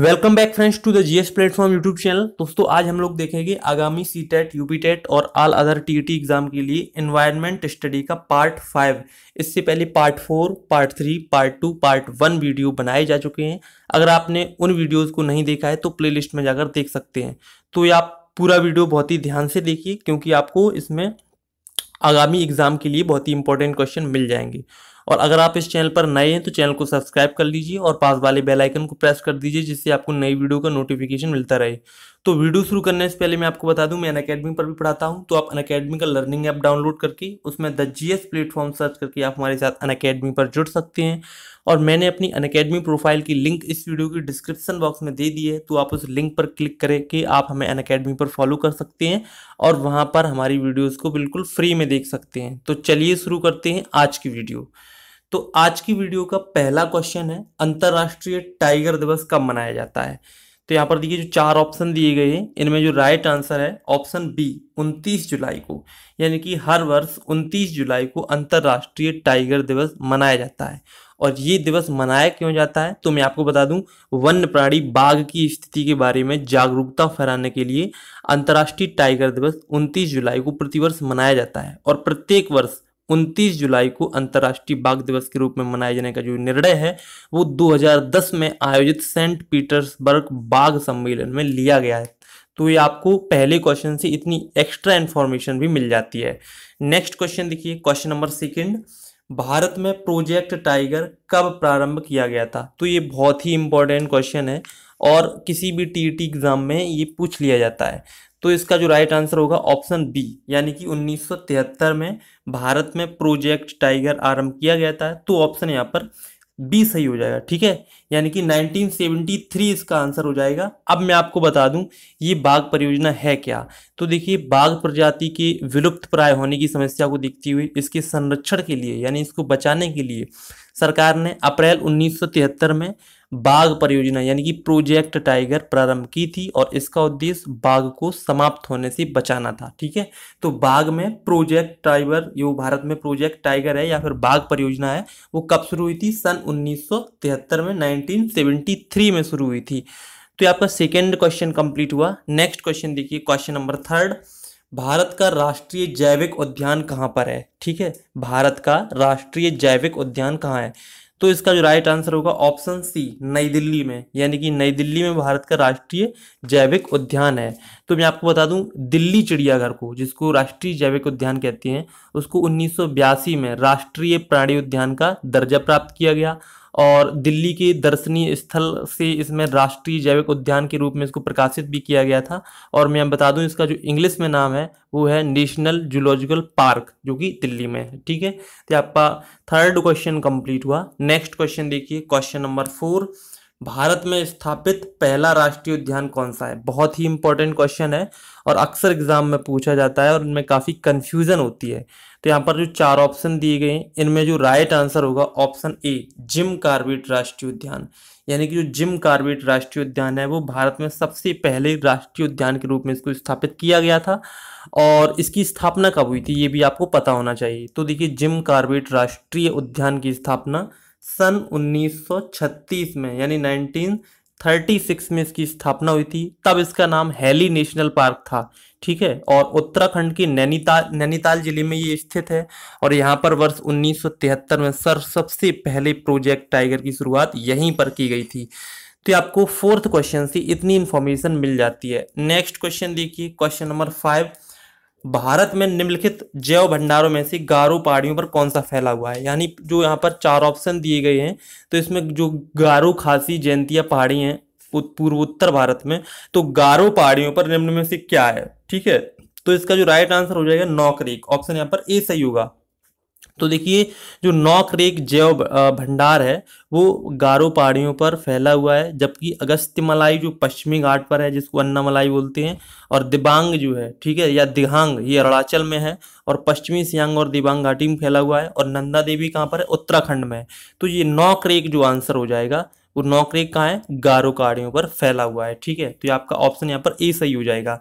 welcome back friends to the GS platform YouTube channel दोस्तों आज हम लोग देखेंगे आगामी सी टेट यूपी टेट और ऑल अदर टी एग्जाम के लिए एनवायरनमेंट स्टडी का पार्ट फाइव इससे पहले part four part three part two part one video बनाए जा चुके हैं अगर आपने उन वीडियोज़ को नहीं देखा है तो लिस्ट में जाकर देख सकते हैं तो ये आप पूरा वीडियो बहुत ही ध्यान से देखिए क्योंकि आपको इसमें आगामी एग्जाम के लिए बहुत ही इंपॉर्टेंट क्वेश्चन मिल जाएंगे और अगर आप इस चैनल पर नए हैं तो चैनल को सब्सक्राइब कर लीजिए और पास वाले बेल आइकन को प्रेस कर दीजिए जिससे आपको नई वीडियो का नोटिफिकेशन मिलता रहे तो वीडियो शुरू करने से पहले मैं आपको बता दूं मैं अन अकेडमी पर भी पढ़ाता हूं तो आप अन का लर्निंग ऐप डाउनलोड करके उसमें द जी प्लेटफॉर्म सर्च करके आप हमारे साथ अन पर जुड़ सकते हैं और मैंने अपनी अन प्रोफाइल की लिंक इस वीडियो की डिस्क्रिप्शन बॉक्स में दे दी है तो आप उस लिंक पर क्लिक करके आप हमें अन अकेडमी पर फॉलो कर सकते हैं और वहाँ पर हमारी वीडियोज़ को बिल्कुल फ्री में देख सकते हैं तो चलिए शुरू करते हैं आज की वीडियो तो आज की वीडियो का पहला क्वेश्चन है अंतर्राष्ट्रीय टाइगर दिवस कब मनाया जाता है तो यहाँ पर देखिए जो चार ऑप्शन दिए गए हैं इनमें जो राइट आंसर है ऑप्शन बी 29 जुलाई को यानी कि हर वर्ष 29 जुलाई को अंतर्राष्ट्रीय टाइगर दिवस मनाया जाता है और ये दिवस मनाया क्यों जाता है तो मैं आपको बता दूं वन्य प्राणी बाघ की स्थिति के बारे में जागरूकता फैलाने के लिए अंतर्राष्ट्रीय टाइगर दिवस 29 जुलाई को प्रतिवर्ष मनाया जाता है और प्रत्येक वर्ष उनतीस जुलाई को अंतर्राष्ट्रीय बाघ दिवस के रूप में मनाए जाने का जो निर्णय है वो 2010 में आयोजित सेंट पीटर्सबर्ग बाघ सम्मेलन में लिया गया है तो ये आपको पहले क्वेश्चन से इतनी एक्स्ट्रा इन्फॉर्मेशन भी मिल जाती है नेक्स्ट क्वेश्चन देखिए क्वेश्चन नंबर सेकेंड भारत में प्रोजेक्ट टाइगर कब प्रारंभ किया गया था तो ये बहुत ही इंपॉर्टेंट क्वेश्चन है और किसी भी टी एग्ज़ाम में ये पूछ लिया जाता है तो इसका जो राइट आंसर होगा ऑप्शन बी यानी कि 1973 में भारत में प्रोजेक्ट टाइगर आरंभ किया गया था तो ऑप्शन यहाँ पर बी सही हो जाएगा ठीक है यानी कि 1973 इसका आंसर हो जाएगा अब मैं आपको बता दूं ये बाघ परियोजना है क्या तो देखिए बाघ प्रजाति के विलुप्त प्राय होने की समस्या को देखते हुए इसके संरक्षण के लिए यानी इसको बचाने के लिए सरकार ने अप्रैल 1973 में बाघ परियोजना यानी कि प्रोजेक्ट टाइगर प्रारंभ की थी और इसका उद्देश्य बाघ को समाप्त होने से बचाना था ठीक है तो बाघ में प्रोजेक्ट टाइगर जो भारत में प्रोजेक्ट टाइगर है या फिर बाघ परियोजना है वो कब शुरू हुई थी सन 1973 में 1973 में शुरू हुई थी तो आपका सेकेंड क्वेश्चन कंप्लीट हुआ नेक्स्ट क्वेश्चन देखिए क्वेश्चन नंबर थर्ड भारत का राष्ट्रीय जैविक उद्यान कहाँ पर है ठीक है भारत का राष्ट्रीय जैविक उद्यान कहाँ है तो इसका जो राइट आंसर होगा ऑप्शन सी नई दिल्ली में यानी कि नई दिल्ली में भारत का राष्ट्रीय जैविक उद्यान है तो मैं आपको बता दूं दिल्ली चिड़ियाघर को जिसको राष्ट्रीय जैविक उद्यान कहते हैं उसको उन्नीस में राष्ट्रीय प्राणी उद्यान का दर्जा प्राप्त किया गया और दिल्ली के दर्शनीय स्थल से इसमें राष्ट्रीय जैविक उद्यान के रूप में इसको प्रकाशित भी किया गया था और मैं बता दूं इसका जो इंग्लिश में नाम है वो है नेशनल जूलॉजिकल पार्क जो कि दिल्ली में है ठीक है तो आपका थर्ड क्वेश्चन कंप्लीट हुआ नेक्स्ट क्वेश्चन देखिए क्वेश्चन नंबर फोर भारत में स्थापित पहला राष्ट्रीय उद्यान कौन सा है बहुत ही इंपॉर्टेंट क्वेश्चन है और अक्सर एग्जाम में पूछा जाता है और इनमें काफ़ी कंफ्यूजन होती है तो यहाँ पर जो चार ऑप्शन दिए गए हैं इनमें जो राइट आंसर होगा ऑप्शन ए जिम कार्बेट राष्ट्रीय उद्यान यानी कि जो जिम कार्बेट राष्ट्रीय उद्यान है वो भारत में सबसे पहले राष्ट्रीय उद्यान के रूप में इसको स्थापित किया गया था और इसकी स्थापना कब हुई थी ये भी आपको पता होना चाहिए तो देखिए जिम कार्बेट राष्ट्रीय उद्यान की स्थापना सन 1936 में यानी 1936 में इसकी स्थापना हुई थी तब इसका नाम हैली नेशनल पार्क था ठीक है और उत्तराखंड के नैनीताल नैनीताल जिले में ये स्थित है और यहाँ पर वर्ष 1973 में सर सबसे पहले प्रोजेक्ट टाइगर की शुरुआत यहीं पर की गई थी तो आपको फोर्थ क्वेश्चन से इतनी इन्फॉर्मेशन मिल जाती है नेक्स्ट क्वेश्चन देखिए क्वेश्चन नंबर फाइव भारत में निम्नलिखित जैव भंडारों में से गारो पहाड़ियों पर कौन सा फैला हुआ है यानी जो यहाँ पर चार ऑप्शन दिए गए हैं तो इसमें जो गारो खासी जयंतिया पहाड़ी हैं पूर्वोत्तर भारत में तो गारो पहाड़ियों पर निम्न में से क्या है ठीक है तो इसका जो राइट आंसर हो जाएगा नौकरी ऑप्शन यहाँ पर ए सही होगा तो देखिए जो नौक रेक जैव भंडार है वो गारो पहाड़ियों पर फैला हुआ है जबकि अगस्त्यमलाई जो पश्चिमी घाट पर है जिसको अन्नामलाई बोलते हैं और दिबांग जो है ठीक है या दिहांग ये अरुणाचल में है और पश्चिमी सियांग और दिबांग घाटी में फैला हुआ है और नंदा देवी कहाँ पर है उत्तराखंड में है तो ये नौक रेक जो आंसर हो जाएगा वो नौक रेक कहाँ है गारो पहाड़ियों पर फैला हुआ है ठीक है तो ये आपका ऑप्शन यहाँ पर ए सही हो जाएगा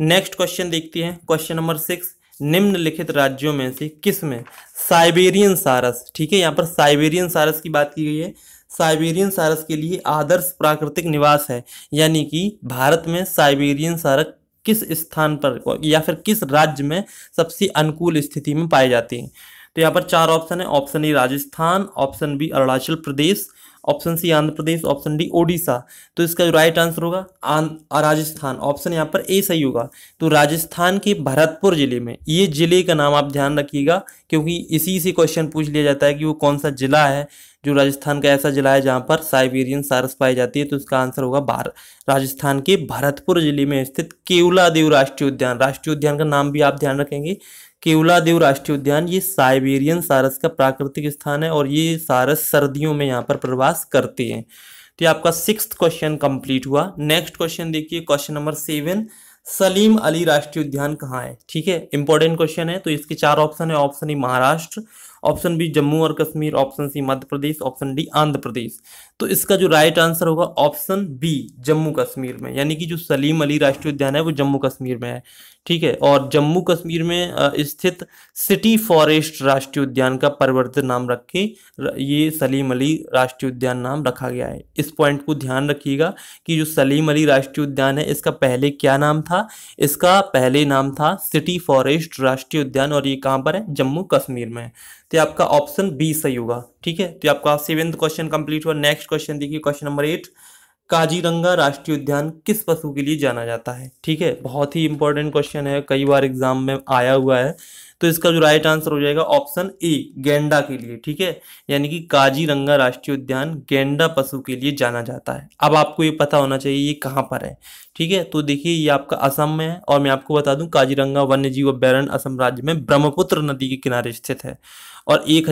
नेक्स्ट क्वेश्चन देखते हैं क्वेश्चन नंबर सिक्स निम्नलिखित राज्यों में से किस में साइबेरियन सारस ठीक है यहाँ पर साइबेरियन सारस की बात की गई है साइबेरियन सारस के लिए आदर्श प्राकृतिक निवास है यानी कि भारत में साइबेरियन सारक किस स्थान पर या फिर किस राज्य में सबसे अनुकूल स्थिति में पाए जाते हैं तो यहाँ पर चार ऑप्शन है option A Rajasthan option B Arunachal Pradesh option C Andhra Pradesh option D Odisha तो इसका जो राइट आंसर होगा राजस्थान ऑप्शन यहाँ पर ए सही होगा तो राजस्थान के भरतपुर जिले में ये जिले का नाम आप ध्यान रखिएगा क्योंकि इसी से क्वेश्चन पूछ लिया जाता है कि वो कौन सा जिला है जो राजस्थान का ऐसा जिला है जहाँ पर साइबेरियन सारस पाई जाती है तो इसका आंसर होगा भार राजस्थान के भरतपुर जिले में स्थित केवला देव राष्ट्रीय उद्यान राष्ट्रीय उद्यान का नाम भी आप ध्यान रखेंगे केवलादेव राष्ट्रीय उद्यान ये साइबेरियन सारस का प्राकृतिक स्थान है और ये सारस सर्दियों में यहाँ पर प्रवास करते हैं तो आपका सिक्स क्वेश्चन कंप्लीट हुआ नेक्स्ट क्वेश्चन देखिए question number seven Salim Ali राष्ट्रीय उद्यान कहाँ है ठीक है इंपॉर्टेंट क्वेश्चन है तो इसके चार ऑप्शन है option A Maharashtra option B Jammu और Kashmir option C Madhya Pradesh option D Andhra Pradesh तो इसका जो राइट आंसर होगा ऑप्शन बी जम्मू कश्मीर में यानी कि जो सलीम अली राष्ट्रीय उद्यान है वो जम्मू कश्मीर में है ठीक है और जम्मू कश्मीर में स्थित सिटी फॉरेस्ट राष्ट्रीय उद्यान का परिवर्तित नाम रख के ये सलीम अली राष्ट्रीय उद्यान नाम रखा गया है इस पॉइंट को ध्यान रखिएगा कि जो सलीम अली राष्ट्रीय उद्यान है इसका पहले क्या नाम था इसका पहले नाम था सिटी फॉरेस्ट राष्ट्रीय उद्यान और ये कहाँ पर है जम्मू कश्मीर में तो आपका ऑप्शन बी सही होगा ठीक है तो आपका सेवेंथ क्वेश्चन कंप्लीट हुआ नेक्स्ट क्वेश्चन देखिए क्वेश्चन नंबर एट काजीरंगा राष्ट्रीय उद्यान किस पशु के लिए जाना जाता है ठीक है बहुत ही इंपॉर्टेंट क्वेश्चन है कई बार एग्जाम में आया हुआ है तो इसका जो राइट आंसर हो जाएगा ऑप्शन ए गेंडा के लिए ठीक है यानी कि काजीरंगा राष्ट्रीय उद्यान गेंडा पशु के लिए जाना जाता है अब आपको ये पता होना चाहिए ये कहाँ पर है ठीक है तो देखिए ये आपका असम में है और मैं आपको बता दूं काजीरंगा वन्य जीव अभ्यारण्य असम राज्य में ब्रह्मपुत्र नदी के किनारे स्थित है और एक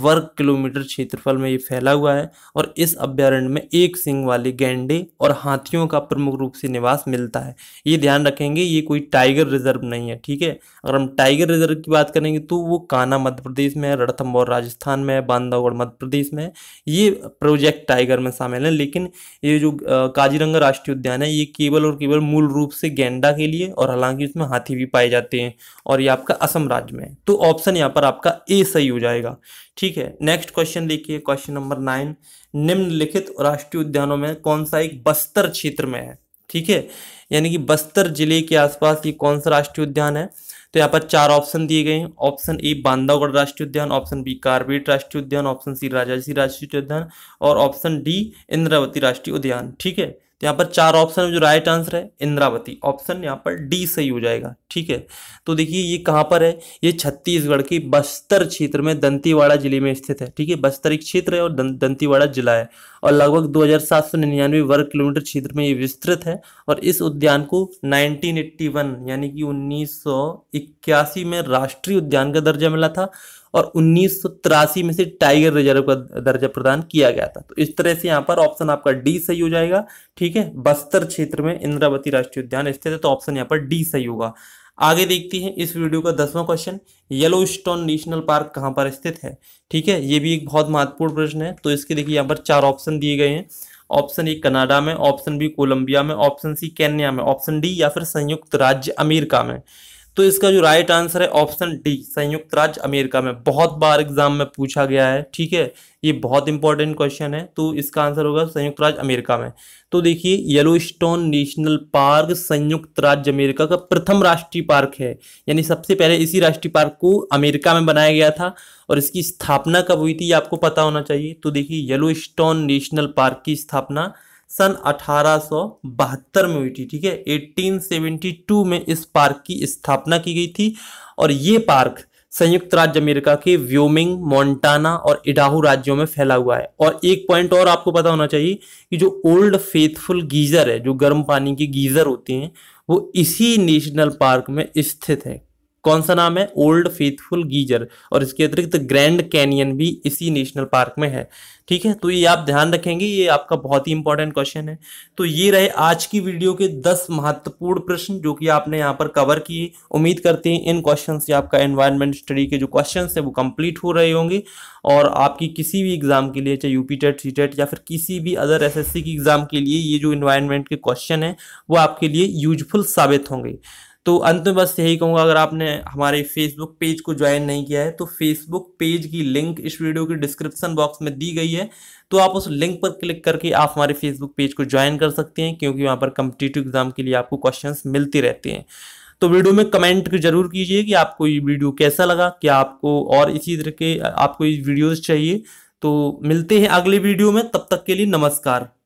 वर्ग किलोमीटर क्षेत्रफल में ये फैला हुआ है और इस अभ्यारण्य में एक सिंह वाले गेंडे और हाथियों का प्रमुख रूप से निवास मिलता है ये ध्यान रखेंगे ये कोई टाइगर रिजर्व नहीं है ठीक है अगर हम टाइगर रिजर्व की बात करेंगे तो वो काना मध्य प्रदेश में है रणथम्बोर राजस्थान में है बांधवगढ़ मध्य प्रदेश में ये प्रोजेक्ट टाइगर में शामिल है लेकिन ये जो काजीरंगा राष्ट्रीय उद्यान है ये केवल और केवल मूल रूप से गेंडा के लिए और हालांकि उसमें हाथी भी पाए जाते हैं और ये आपका असम राज्य में है तो ऑप्शन यहाँ पर आपका आपका ए सही हो जाएगा ठीक है नेक्स्ट क्वेश्चन देखिए क्वेश्चन नंबर नाइन निम्नलिखित राष्ट्रीय उद्यानों में कौन सा एक बस्तर क्षेत्र में है ठीक है यानी कि बस्तर जिले के आसपास ये कौन सा राष्ट्रीय उद्यान है तो यहाँ पर चार ऑप्शन दिए गए हैं ऑप्शन ए बांधवगढ़ राष्ट्रीय उद्यान ऑप्शन बी कारबेट राष्ट्रीय उद्यान ऑप्शन सी राजाजी राष्ट्रीय उद्यान और ऑप्शन डी इंद्रावती राष्ट्रीय उद्यान ठीक है यहाँ पर चार ऑप्शन में जो राइट आंसर है इंद्रावती ऑप्शन यहाँ पर डी सही हो जाएगा ठीक है तो देखिए ये कहाँ पर है ये छत्तीसगढ़ की बस्तर क्षेत्र में दंतीवाड़ा जिले में स्थित है ठीक है बस्तर एक क्षेत्र है और दंतीवाड़ा जिला है और लगभग दो वर्ग किलोमीटर क्षेत्र में ये विस्तृत है और इस उद्यान को 1981 यानी कि उन्नीस में राष्ट्रीय उद्यान का दर्जा मिला था और उन्नीस में से टाइगर रिजर्व का दर्जा प्रदान किया गया था तो इस तरह से यहाँ पर ऑप्शन आपका डी सही हो जाएगा ठीक है बस्तर क्षेत्र में इंद्रावती राष्ट्रीय उद्यान स्थित है तो ऑप्शन यहाँ पर डी सही होगा आगे देखते हैं इस वीडियो का दसवां question Yellowstone National Park कहाँ पर स्थित है ठीक है ये भी एक बहुत महत्वपूर्ण प्रश्न है तो इसके देखिए यहाँ पर चार ऑप्शन दिए गए हैं ऑप्शन ए कनाडा में ऑप्शन बी कोलंबिया में ऑप्शन सी कैनिया में ऑप्शन डी या फिर संयुक्त राज्य अमेरिका में तो इसका जो राइट आंसर है ऑप्शन डी संयुक्त राज्य अमेरिका में बहुत बार एग्जाम में पूछा गया है ठीक है ये बहुत इंपॉर्टेंट क्वेश्चन है तो इसका आंसर होगा संयुक्त राज्य अमेरिका में तो देखिए येलो स्टोन नेशनल पार्क संयुक्त राज्य अमेरिका का प्रथम राष्ट्रीय पार्क है यानी सबसे पहले इसी राष्ट्रीय पार्क को अमेरिका में बनाया गया था और इसकी स्थापना कब हुई थी ये आपको पता होना चाहिए तो देखिए येलो स्टोन नेशनल पार्क की स्थापना सन अठारह में हुई थी ठीक है 1872 में इस पार्क की स्थापना की गई थी और ये पार्क संयुक्त राज्य अमेरिका के व्योमिंग मोन्टाना और इडाहू राज्यों में फैला हुआ है और एक पॉइंट और आपको पता होना चाहिए कि जो ओल्ड फेथफुल गीजर है जो गर्म पानी के गीजर होते हैं वो इसी नेशनल पार्क में स्थित है कौन सा नाम है ओल्ड फेथफुल गीजर और इसके अतिरिक्त ग्रैंड कैनियन भी इसी नेशनल पार्क में है ठीक है तो ये आप ध्यान रखेंगे ये आपका बहुत ही इंपॉर्टेंट क्वेश्चन है तो ये रहे आज की वीडियो के दस महत्वपूर्ण प्रश्न जो कि आपने यहाँ पर कवर किए उम्मीद करते हैं इन क्वेश्चन से आपका एनवायरमेंट स्टडी के जो क्वेश्चन है वो कंप्लीट हो रहे होंगे और आपकी किसी भी एग्जाम के लिए चाहे यूपी टेट सी टेट या फिर किसी भी अदर एस की एग्जाम के लिए ये जो इन्वायरमेंट के क्वेश्चन है वो आपके लिए यूजफुल साबित होंगे तो अंत में बस यही कहूँगा अगर आपने हमारे फेसबुक पेज को ज्वाइन नहीं किया है तो फेसबुक पेज की लिंक इस वीडियो के डिस्क्रिप्शन बॉक्स में दी गई है तो आप उस लिंक पर क्लिक करके आप हमारे फेसबुक पेज को ज्वाइन कर सकते हैं क्योंकि वहाँ पर कम्पिटेटिव एग्जाम के लिए आपको क्वेश्चन मिलती रहते हैं तो वीडियो में कमेंट जरूर कीजिए कि आपको ये वीडियो कैसा लगा क्या आपको और इसी तरह के आपको ये वीडियोज़ चाहिए तो मिलते हैं अगले वीडियो में तब तक के लिए नमस्कार